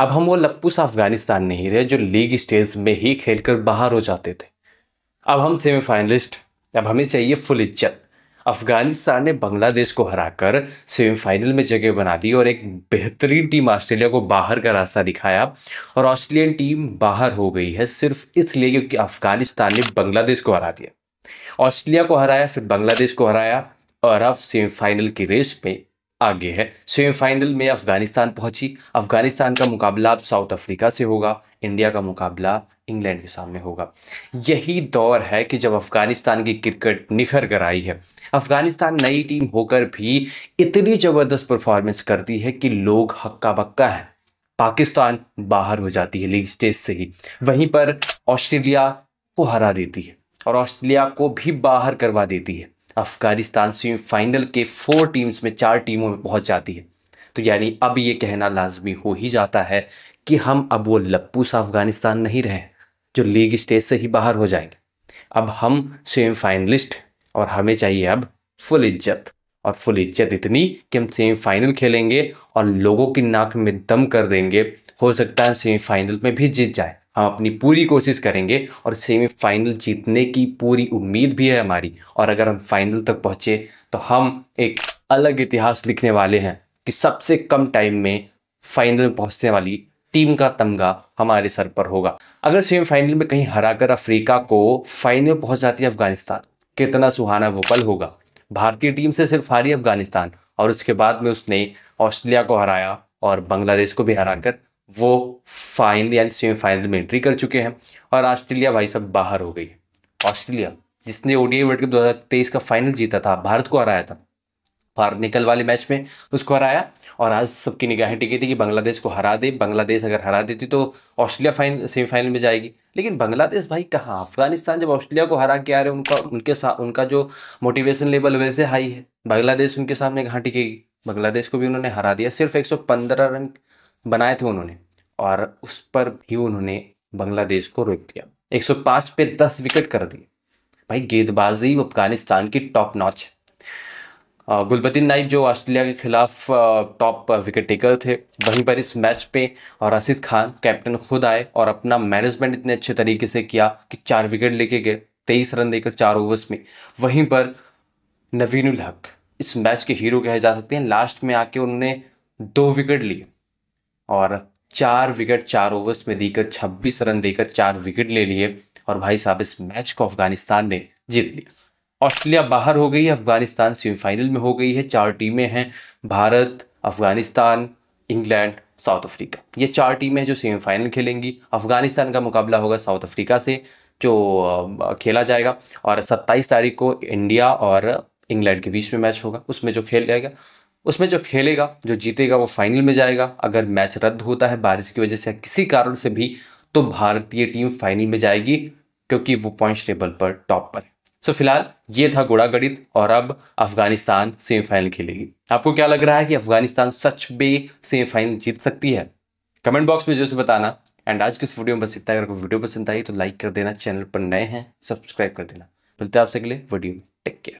अब हम वो लप्पूस अफगानिस्तान नहीं रहे जो लीग स्टेज में ही खेलकर बाहर हो जाते थे अब हम सेमीफाइनलिस्ट अब हमें चाहिए फुल इज्जत अफगानिस्तान ने बांग्लादेश को हराकर सेमीफाइनल में जगह बना दी और एक बेहतरीन टीम ऑस्ट्रेलिया को बाहर का रास्ता दिखाया और ऑस्ट्रेलियन टीम बाहर हो गई है सिर्फ इसलिए क्योंकि अफगानिस्तान ने बांग्लादेश को हरा दिया ऑस्ट्रेलिया को हराया फिर बांग्लादेश को हराया और अब सेमीफाइनल की रेस में आगे है सेमीफाइनल में अफगानिस्तान पहुंची अफगानिस्तान का मुकाबला अब साउथ अफ्रीका से होगा इंडिया का मुकाबला इंग्लैंड के सामने होगा यही दौर है कि जब अफगानिस्तान की क्रिकेट निखर कर आई है अफगानिस्तान नई टीम होकर भी इतनी ज़बरदस्त परफॉर्मेंस करती है कि लोग हक्का बक्का हैं पाकिस्तान बाहर हो जाती है लीग स्टेज से ही वहीं पर ऑस्ट्रेलिया को हरा देती है और ऑस्ट्रेलिया को भी बाहर करवा देती है अफगानिस्तान सेमीफाइनल के फोर टीम्स में चार टीमों में पहुंच जाती है तो यानी अब ये कहना लाजमी हो ही जाता है कि हम अब वो लप्पू सा अफगानिस्तान नहीं रहे जो लीग स्टेज से ही बाहर हो जाएंगे अब हम सेमीफाइनलिस्ट और हमें चाहिए अब फुल इज्जत और फुल इज्जत इतनी कि हम सेमीफाइनल खेलेंगे और लोगों की नाक में दम कर देंगे हो सकता है सेमीफाइनल में भी जीत जाए हम अपनी पूरी कोशिश करेंगे और सेमीफाइनल जीतने की पूरी उम्मीद भी है हमारी और अगर हम फाइनल तक पहुँचे तो हम एक अलग इतिहास लिखने वाले हैं कि सबसे कम टाइम में फाइनल में पहुँचने वाली टीम का तमगा हमारे सर पर होगा अगर सेमीफाइनल में कहीं हराकर अफ्रीका को फाइनल में पहुँच जाती है अफगानिस्तान कितना सुहाना वो पल होगा भारतीय टीम से सिर्फ हारी अफगानिस्तान और उसके बाद में उसने ऑस्ट्रेलिया को हराया और बांग्लादेश को भी हराकर वो फाइनल यानी सेमीफाइनल में एंट्री कर चुके हैं और ऑस्ट्रेलिया भाई सब बाहर हो गई है ऑस्ट्रेलिया जिसने ओडीए वर्ल्ड कप दो का फाइनल जीता था भारत को हराया था भारत ने कल वाले मैच में उसको हराया और आज सबकी निगाहें टिकी थी कि बांग्लादेश को हरा दे बांग्लादेश अगर हरा देती तो ऑस्ट्रेलिया फाइन सेमीफाइनल में जाएगी लेकिन बांग्लादेश भाई कहाँ अफगानिस्तान जब ऑस्ट्रेलिया को हरा के आ रहे उनका उनके साथ उनका जो मोटिवेशन लेवल वैसे हाई है बांग्लादेश उनके सामने कहाँ टिकेगी बांग्लादेश को भी उन्होंने हरा दिया सिर्फ एक रन बनाए थे उन्होंने और उस पर भी उन्होंने बांग्लादेश को रोक दिया 105 पे 10 विकेट कर दिए भाई गेंदबाजी अफगानिस्तान की टॉप नॉच है गुलबद्दीन नाइक जो ऑस्ट्रेलिया के खिलाफ टॉप विकेट टेकर थे वहीं पर इस मैच पे और रशीद खान कैप्टन खुद आए और अपना मैनेजमेंट इतने अच्छे तरीके से किया कि चार विकेट लेके गए तेईस रन देकर चार ओवर्स में वहीं पर नवीनुल हक इस मैच के हीरो कहे जा सकते हैं लास्ट में आके उन्होंने दो विकेट लिए और चार विकेट चार ओवर्स में देकर 26 रन देकर चार विकेट ले लिए और भाई साहब इस मैच को अफगानिस्तान ने जीत लिया ऑस्ट्रेलिया बाहर हो गई अफगानिस्तान सेमीफाइनल में हो गई है चार टीमें हैं Bharat Afghanistan England South Africa ये चार टीमें हैं जो सेमीफाइनल खेलेंगी अफगानिस्तान का मुकाबला होगा साउथ अफ्रीका से जो खेला जाएगा और 27 तारीख को इंडिया और इंग्लैंड के बीच में मैच होगा उसमें जो खेल जाएगा उसमें जो खेलेगा जो जीतेगा वो फाइनल में जाएगा अगर मैच रद्द होता है बारिश की वजह से किसी कारण से भी तो भारतीय टीम फाइनल में जाएगी क्योंकि वो पॉइंट टेबल पर टॉप पर है सो फिलहाल ये था गुड़ा गणित और अब अफगानिस्तान सेमीफाइनल खेलेगी आपको क्या लग रहा है कि अफगानिस्तान सच में सेमीफाइनल जीत सकती है कमेंट बॉक्स में जरूर से बताना एंड आज किस इस वीडियो में बस इतना अगर आपको वीडियो पसंद आई तो लाइक कर देना चैनल पर नए हैं सब्सक्राइब कर देना मिलते हैं आपसे अगले वीडियो में टेक केयर